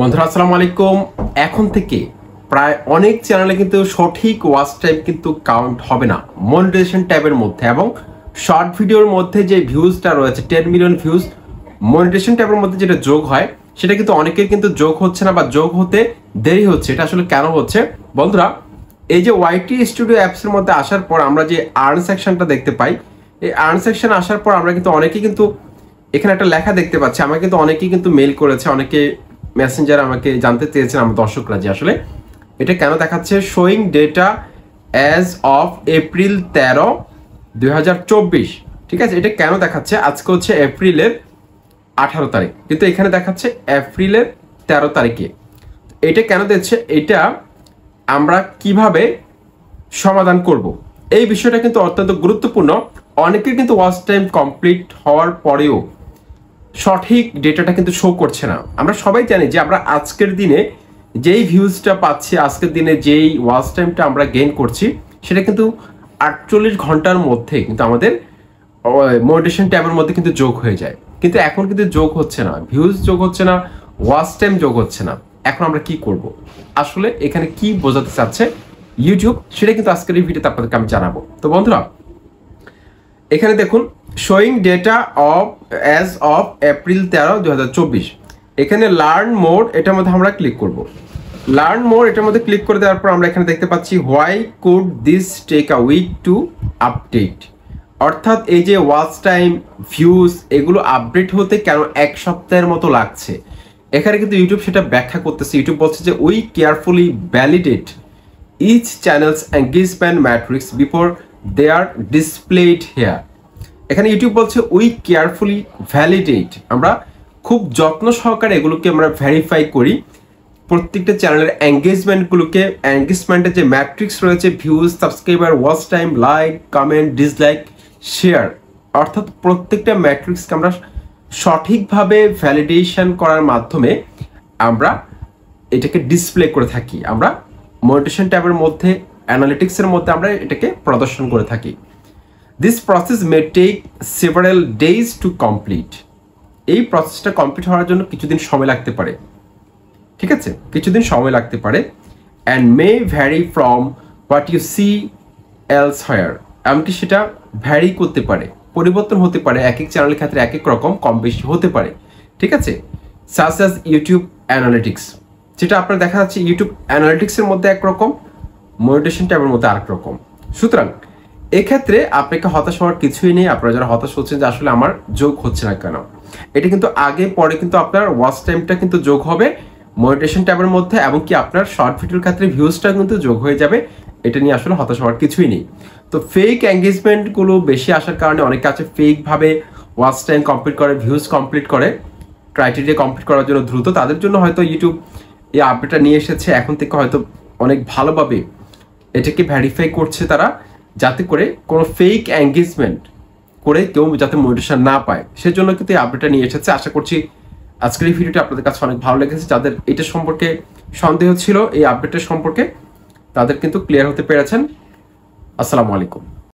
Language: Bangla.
বন্ধুরা আসসালামু আলাইকুম এখন থেকে প্রায় অনেক চ্যানেলে কিন্তু সঠিক ওয়াচ টাইপ কিন্তু কাউন্ট হবে না মনিটাইজেশন ট্যাবের মধ্যে এবং শর্ট ভিডিওর মধ্যে যে ভিউজটা রয়েছে টেন মিলিয়ন ভিউজ মনিটাইজেশন ট্যাবের মধ্যে যেটা যোগ হয় সেটা কিন্তু অনেকের কিন্তু যোগ হচ্ছে না বা যোগ হতে দেরি হচ্ছে এটা আসলে কেন হচ্ছে বন্ধুরা এই যে ওয়াইটি স্টুডিও অ্যাপসের মধ্যে আসার পর আমরা যে আর্ন সেকশনটা দেখতে পাই এই আর্ন সেকশন আসার পর আমরা কিন্তু অনেকেই কিন্তু এখানে একটা লেখা দেখতে পাচ্ছি আমাকে কিন্তু অনেকেই কিন্তু মেল করেছে অনেকে মেসেঞ্জার আমাকে জানতে চেয়েছেন আমার দর্শকরা যে আসলে এটা কেন দেখাচ্ছে showing data as of April তেরো দুই ঠিক আছে এটা কেন দেখাচ্ছে আজকে হচ্ছে এপ্রিলের আঠারো তারিখ কিন্তু এখানে দেখাচ্ছে এপ্রিলের তেরো তারিখে এটা কেন দিচ্ছে এটা আমরা কিভাবে সমাধান করব এই বিষয়টা কিন্তু অত্যন্ত গুরুত্বপূর্ণ অনেকের কিন্তু ওয়াচ টাইম কমপ্লিট হওয়ার পরেও সঠিক ডেটাটা কিন্তু শো করছে না আমরা সবাই জানি যে আমরা আজকের দিনে যেই ভিউজটা পাচ্ছি আজকের দিনে যেই ওয়াচ টাইমটা আমরা গেইন করছি সেটা কিন্তু আটচল্লিশ ঘন্টার মধ্যে কিন্তু আমাদের মডিটেশন ট্যাবের মধ্যে কিন্তু যোগ হয়ে যায় কিন্তু এখন কিন্তু যোগ হচ্ছে না ভিউজ যোগ হচ্ছে না ওয়াচ টাইম যোগ হচ্ছে না এখন আমরা কি করব আসলে এখানে কি বোঝাতে চাচ্ছে ইউটিউব সেটা কিন্তু আজকের এই ভিডিওতে আপনাদেরকে আমি জানাবো তো বন্ধুরা এখানে দেখুন showing data of as of April তেরো দু এখানে লার্ন মোড এটার মধ্যে আমরা ক্লিক করব লার্ন মোড এটার মধ্যে ক্লিক করে দেওয়ার পর আমরা এখানে দেখতে পাচ্ছি why could this take a week to update অর্থাৎ এই যে ওয়াচ টাইম ভিউজ এগুলো আপডেট হতে কেন এক সপ্তাহের মতো লাগছে এখানে কিন্তু ইউটিউব সেটা ব্যাখ্যা করতেছে ইউটিউব বলছে যে we carefully validate each channels engagement metrics before they are displayed here এখানে ইউটিউব বলছে উই কেয়ারফুলি ভ্যালিডেট আমরা খুব যত্ন সহকারে এগুলোকে আমরা ভ্যারিফাই করি প্রত্যেকটা চ্যানেলের এঙ্গেজমেন্টগুলোকে এঙ্গেজমেন্টের যে ম্যাট্রিক্স রয়েছে views subscriber watch time like comment dislike share অর্থাৎ প্রত্যেকটা ম্যাট্রিক্সকে আমরা সঠিকভাবে ভ্যালিডেশন করার মাধ্যমে আমরা এটাকে ডিসপ্লে করে থাকি আমরা মনিটেশন ট্যাবের মধ্যে অ্যানালিটিক্সের মধ্যে আমরা এটাকে প্রদর্শন করে থাকি this process may take several days to complete এই প্রসেসটা কমপ্লিট হওয়ার জন্য কিছুদিন সময় লাগতে পারে ঠিক আছে কিছুদিন সময় লাগতে পারে and may vary from what you see elsewhere এমনকি সেটা ভ্যারি করতে পারে পরিবর্তন হতে পারে এক এক চ্যানেলের ক্ষেত্রে এক এক রকম কম বেশি হতে পারে ঠিক আছে সাস অ্যাজ ইউটিউব অ্যানালিটিক্স যেটা আপনার দেখা যাচ্ছে ইউটিউব অ্যানালিটিক্সের মধ্যে একরকম মনিটেশন ট্যাবের মধ্যে আরেক রকম সুতরাং এক্ষেত্রে আপনাকে হতাশ হওয়ার কিছুই নেই আপনারা যারা হতাশ হচ্ছেন যে আসলে আমার যোগ হচ্ছে না কেন এটা কিন্তু আগে পরে কিন্তু আপনার ওয়াচ টাইমটা কিন্তু যোগ হবে মনিটেশন ট্যাবের মধ্যে এবং কি আপনার শর্ট ভিডিওর ক্ষেত্রে ভিউজটা কিন্তু যোগ হয়ে যাবে এটা নিয়ে আসলে হতাশ হওয়ার কিছুই নেই তো ফেক এঙ্গেজমেন্টগুলো বেশি আসার কারণে অনেক কাছে ফেকভাবে ওয়াচ টাইম কমপ্লিট করে ভিউজ কমপ্লিট করে ক্রাইটেরিয়া কমপ্লিট করার জন্য দ্রুত তাদের জন্য হয়তো ইউটিউব এই আপডেটটা নিয়ে এসেছে এখন থেকে হয়তো অনেক ভালোভাবে এটাকে ভ্যারিফাই করছে তারা যাতে করে কোনো ফেক এঙ্গেজমেন্ট করে কেউ যাতে মোটিভেশন না পায় সেজন্য কিন্তু এই আপডেটটা নিয়ে এসেছে আশা করছি আজকের এই ভিডিওটি আপনাদের কাছে অনেক ভালো লেগেছে যাদের এটা সম্পর্কে সন্দেহ ছিল এই আপডেটের সম্পর্কে তাদের কিন্তু ক্লিয়ার হতে পেরেছেন আসসালামু আলাইকুম